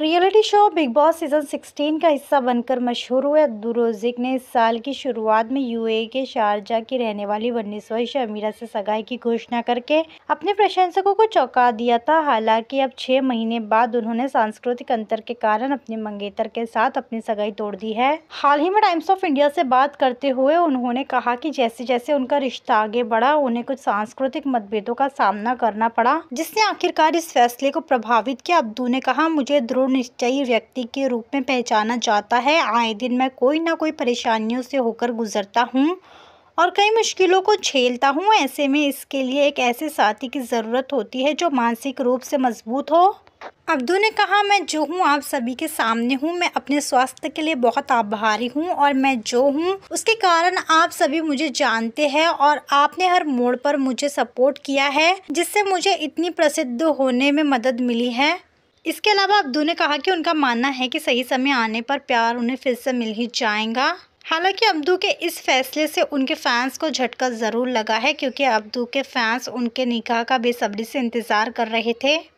reality show Bigg Boss season 16 का हिस्सा बनकर मशहूर हुए दुरोजिक ने इस साल की शुरुआत में यूएई के शारजा की रहने वाली वन्नीस वर्ष अमीरा से सगाई की घोषणा करके अपने प्रशंसकों को चौंका दिया था हालांकि अब छह महीने बाद उन्होंने सांस्कृतिक अंतर के कारण अपने मंगेतर के साथ अपनी सगाई तोड़ दी है हाल ही में टाइम्स ऑफ इंडिया से बात करते हुए उन्होंने कहा की जैसे जैसे उनका रिश्ता आगे बढ़ा उन्हें कुछ सांस्कृतिक मतभेदों का सामना करना पड़ा जिसने आखिरकार इस फैसले को प्रभावित किया अब्दू ने कहा मुझे ध्रुव दृढ़ निश्चयी व्यक्ति के रूप में पहचाना जाता है आए दिन मैं कोई ना कोई परेशानियों से होकर गुजरता हूँ और कई मुश्किलों को झेलता हूँ ऐसे में इसके लिए एक ऐसे साथी की ज़रूरत होती है जो मानसिक रूप से मजबूत हो अब्दू ने कहा मैं जो हूँ आप सभी के सामने हूँ मैं अपने स्वास्थ्य के लिए बहुत आभारी हूँ और मैं जो हूँ उसके कारण आप सभी मुझे जानते हैं और आपने हर मोड़ पर मुझे सपोर्ट किया है जिससे मुझे इतनी प्रसिद्ध होने में मदद मिली है इसके अलावा अब्दू ने कहा कि उनका मानना है कि सही समय आने पर प्यार उन्हें फिर से मिल ही जाएगा हालांकि अब्दू के इस फैसले से उनके फैंस को झटका ज़रूर लगा है क्योंकि अब्दू के फैंस उनके निकाह का बेसब्री से इंतज़ार कर रहे थे